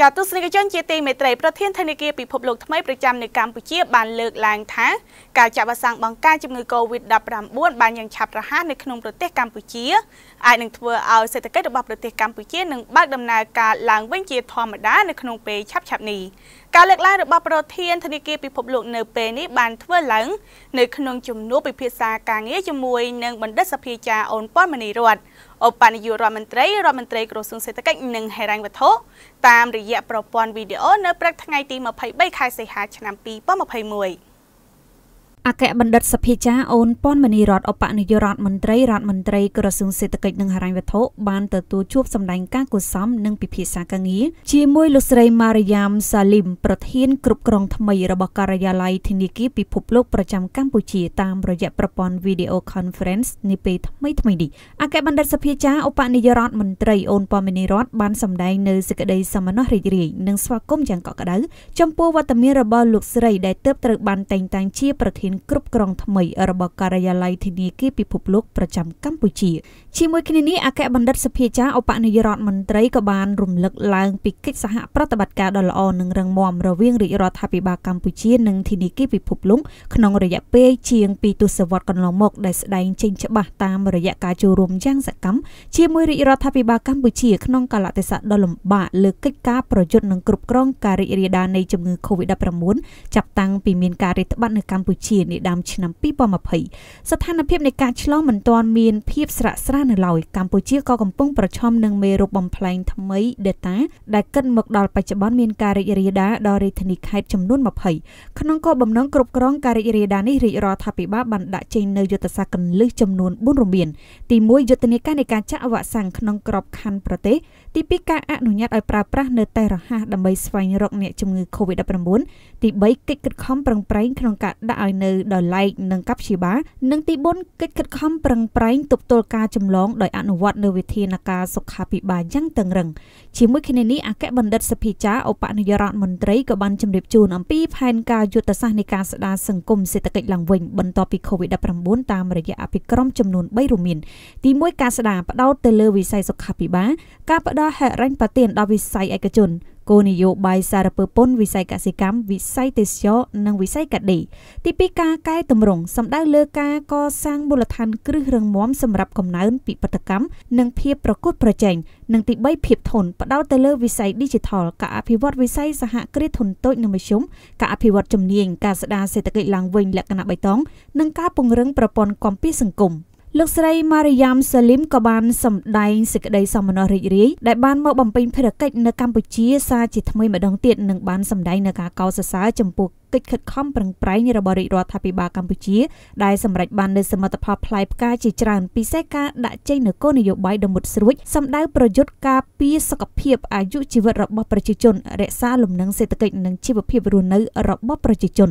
ចាទស្សនិកជនជាទីមេត្រីប្រធានធនាគារពិភពលោកថ្មីប្រចាំនៅកម្ពុជាបានលើកឡើងថាការចាក់វ៉ាក់សាំងបង្ការជំងឺ Covid-19 បានយ៉ាងឆាប់រហ័សនៅក្នុងប្រទេសកម្ពុជាអាចនឹងធ្វើឲ្យសេដ្ឋកិច្ចរបស់ប្រទេសកម្ពុជានឹងបើកដំណើរការឡើងវិញជាធម្មតានៅក្នុងពេលឆាប់ៗនេះការលើកឡើងរបស់ប្រធានធនាគារពិភពលោកនៅពេលនេះបានធ្វើឡើងនៅក្នុងជំនួបពិភាក្សាការងារជាមួយនឹងបណ្ឌិតសភាចារអូនប៉ុនមនីរតឧបនាយករដ្ឋមន្ត្រីរដ្ឋមន្ត្រីក្រសួងសេដ្ឋកិច្ចនិងហិរញ្ញវត្ថុតាមរយៈប្រព័ន្ធវីដេអូនៅព្រឹកថ្ងៃទី23ខែសីហាឆ្នាំ2021អគ្គបណ្ឌិតសភាចាអូនប៉ុនមនីរដ្ឋអបនាយករដ្ឋមន្ត្រីរដ្ឋមន្ត្រីក្រសួងសេដ្ឋកិច្ចនិងហិរញ្ញវត្ថុបានទទួលជួបសម្ដែងការគួសមនិងពិភាក្សាការងារជាមួយលោកស្រីម៉ារីយ៉ាមសាលីមប្រធាន គ្រប់គ្រងថ្មីរបស់ការិយាល័យធនាគារពិភពលោកប្រចាំកម្ពុជាតាមរយៈប្រព័ន្ធ video conference នាពេលថ្មីថ្មីនេះអគ្គបណ្ឌិតសភាចាឧបនាយករដ្ឋមន្ត្រីអូនប៉ុនមនីរដ្ឋបានសម្ដែងនៅសេចក្តីសមណោះរីករាយនិងស្វាគមន៍យ៉ាងកក់ក្ដៅចំពោះវត្តមានរបស់លោកស្រីដែលទើបត្រូវបានតែងតាំងជាប្រធានគ្រប់គ្រងថ្មីរបស់ការិយាល័យធនាគារពិភពលោកប្រចាំកម្ពុជាជាមួយគ្នានេះអគ្គបណ្ឌិតសភាចារឧបនាយករដ្ឋមន្ត្រីក៏បានរំលឹកឡើងពីកិច្ចសហប្រតិបត្តិការដ៏ល្អនិងរឹងមាំរវាងរាជរដ្ឋាភិបាលកម្ពុជានិងធនាគារពិភពលោកក្នុងរយៈពេលជាង2ទសវត្សរ៍កន្លងមក ដែលស្ដែងចេញច្បាស់តាមរយៈការចូលរួមយ៉ាងសកម្មជាមួយរាជរដ្ឋាភិបាលកម្ពុជាក្នុងកាលៈទេសៈដ៏លំបាកលើកិច្ចការប្រយុទ្ធនិងគ្រប់គ្រងការរីករាលដាលនៃជំងឺ Covid-19 ចាប់តាំងពីមានការរាតត្បាតនៅកម្ពុជានាដើមឆ្នាំ2020ស្ថានភាពនៃការឆ្លងមិនទាន់មានភាពស្រាក់ស្រាននៅឡើយកម្ពុជាក៏កំពុងប្រឈមនឹងមេរោគបំផ្លែងថ្មី Delta ដែលគិតមកដល់បច្ចុប្បន្ន មានការរីករាលដាលដល់រាជធានីខេត្តចំនួន20ក្នុងគោលបំណងគ្រប់គ្រងការរីករាលដាលនេះរាជរដ្ឋាភិបាលបានដាក់ចេញនូវយុទ្ធសាស្ត្រកន្លឹះចំនួន4រមៀនទី1យុទ្ធនាការនៃការចាក់វ៉ាក់សាំងក្នុងក្របខ័ណ្ឌប្រទេសទី2ការអនុញ្ញាតឲ្យប្រើប្រាស់នៅតែរហ័សដើម្បីស្វែងរកអ្នកជំងឺ Covid-19 ទី3កិច្ចខិតខំប្រឹងប្រែងក្នុងការដាក់ឲ្យនៅដោយឡែកនិងកັບឈីបានិងទី4កិច្ចខិតខំប្រឹងប្រែងទប់ទល់ការចម្លងដោយអនុវត្តនូវវិធានការសុខាភិបាលយ៉ាងតឹងរឹងជាមួយគ្នានេះអគ្គបណ្ឌិតសភាចាឧបនាយករដ្ឋមន្ត្រីក៏បានជម្រាបជូនអំពីផែនការយុទ្ធសាស្ត្រនៃការស្ដារសង្គមសេដ្ឋកិច្ចឡើងវិញបន្ទាប់ពី COVID-19 តាមរយៈអភិក្រមចំនួន3រួមមានទី1ការស្ដារផ្ដោតទៅលើវិស័យសុខាភិបាលការផ្ដល់ហិរញ្ញប្បទានដល់វិស័យឯកជនគោលនយោបាយសារពើពន្ធវិស័យកសិកម្មវិស័យទេសចរនិងវិស័យកដេទី2ការកែតម្រង់សំដៅលើការកសាងមូលដ្ឋានគ្រឹះរឹងមាំសម្រាប់កំណើនពិបត្តិកម្មនិងភាពប្រកួតប្រជែងនិងទី3ភាពធន់ផ្ដោតទៅលើវិស័យ Digital ការអភិវឌ្ឍវិស័យសហគ្រាសធុនតូចនិងមធ្យមការអភិវឌ្ឍជំនាញការស្ដារសេដ្ឋកិច្ចឡើងវិញលក្ខណៈបៃតងនិងការពង្រឹងប្រព័ន្ធគាំពារសង្គម។លោកស្រីម៉ារីយ៉ាំសាលីមក៏បានសម្ដែងសេចក្តីសោមនស្សរីករាយដែលបានមកបំពេញភារកិច្ចនៅកម្ពុជាសាជាថ្មីម្ដងទៀតនិងបានសម្ដែងនៅការកោតសរសើរចំពោះកិច្ចខិតខំប្រឹងប្រែងរបស់រាជរដ្ឋាភិបាលកម្ពុជា ដែលសម្រេចបាននូវសមិទ្ធផលផ្លែផ្កាជាច្រើនពិសេសការដាក់ចេញនូវគោលនយោបាយដ៏មុតស្រួចសម្ដៅប្រយុទ្ធការពារសុខភាពអាយុជីវិតរបស់ប្រជាជនរក្សាលំនឹងសេដ្ឋកិច្ចនិងជីវភាពរស់នៅរបស់ប្រជាជន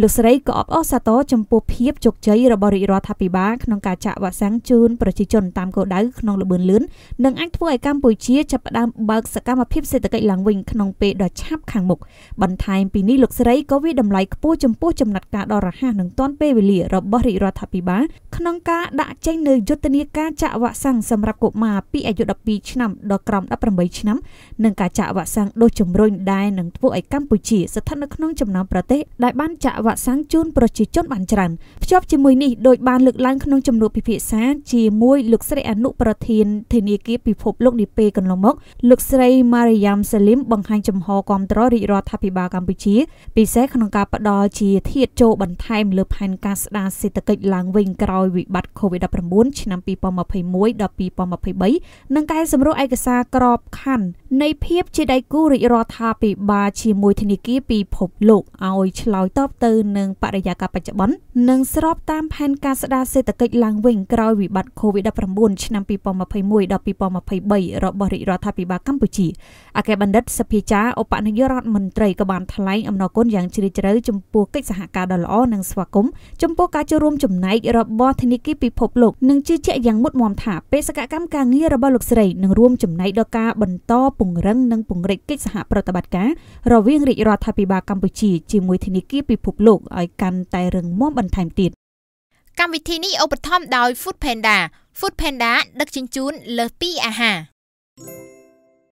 លោកស្រីក៏អបអរសាទរចំពោះភាពជោគជ័យរបស់រាជរដ្ឋាភិបាលក្នុងការចាក់វ៉ាក់សាំងជូនប្រជាជនតាមគោលដៅក្នុងល្បឿនលឿននិងអាចធ្វើឲ្យកម្ពុជាចាប់ផ្ដើមបើកសកម្មភាពសេដ្ឋកិច្ចឡើងវិញក្នុងពេលដ៏ឆាប់ខាងមុខបន្ថែមពីនេះលោកស្រីក៏វាតម្លៃខ្ពស់ចំពោះចំណាត់ការដ៏រហ័សនិងទាន់ពេលវេលារបស់រាជរដ្ឋាភិបាលក្នុងការដាក់ចេញនូវយុទ្ធនាការចាក់វ៉ាក់សាំងសម្រាប់កុមារពីអាយុ12ឆ្នាំដល់ក្រោម18ឆ្នាំនិងការចាក់វ៉ាក់សាំងដូចជំរុញដែលនឹងធ្វើឲ្យកម្ពុជាស្ថិតនៅក្នុងចំណោមប្រទេសដែលបានចាក់វ៉ាក់សាំងជូនប្រជាជនបានច្រើនភ្ជាប់ជាមួយនេះដោយបានលើកឡើងក្នុងជំនួបពិភាក្សា ជាមួយលោកស្រីអនុប្រធានធនាគារពិភពលោកនាពេលកន្លងមកលោកស្រី Mariam Salim បង្ហាញចំហគាំទ្ររាជរដ្ឋាភិបាលកម្ពុជាពិសេសក្នុងការផ្ដល់ជាធាតចូលបន្ថែមលើផែនការស្ដារសេដ្ឋកិច្ចឡើងវិញក្រោយវិបត្តិ COVID-19 ឆ្នាំ2021ដល់2023និងកែសម្រួលឯកសារក្របខ័ណ្ឌនៃភាពជាដៃគូរាជរដ្ឋាភិបាលជាមួយធនាគារពិភពលោកឲ្យឆ្លើយតបទៅនឹងបរិយាកាសបច្ចុប្បន្ននិងស្របតាមផែនការស្ដារសេដ្ឋកិច្ចឡើងវិញក្រោយវិបត្តិ COVID-19 ឆ្នាំ2021ដល់2023របស់រាជរដ្ឋាភិបាលកម្ពុជាអគ្គបណ្ឌិតសភាចារឧបនាយករដ្ឋមន្ត្រីក៏បានថ្លែងអំណរគុណយ៉ាងជ្រាលជ្រាលជ្រៅចំពោះកិច្ចសហការដ៏ល្អនិងស្វាគមន៍ចំពោះការចូលរួមចំណែករបស់ធនាគារពិភពលោកនិងជឿជាក់យ៉ាងមុតមមថាបេសកកម្មការងាររបស់លោកស្រីនឹងរួមចំណែកដល់ការបន្តពង្រឹងនិងពង្រីកកិច្ចសហប្រតិបត្តិការរវាងរាជរដ្ឋាភិបាលកម្ពុជាជាមួយធនាគារពិភពលោកឲ្យកាន់តែរឹងមាំបន្ថែមទៀតកម្មវិធីនេះឧបត្ថម្ភដោយ Foodpanda Foodpanda ដឹកជញ្ជូនលើសពីអាហារ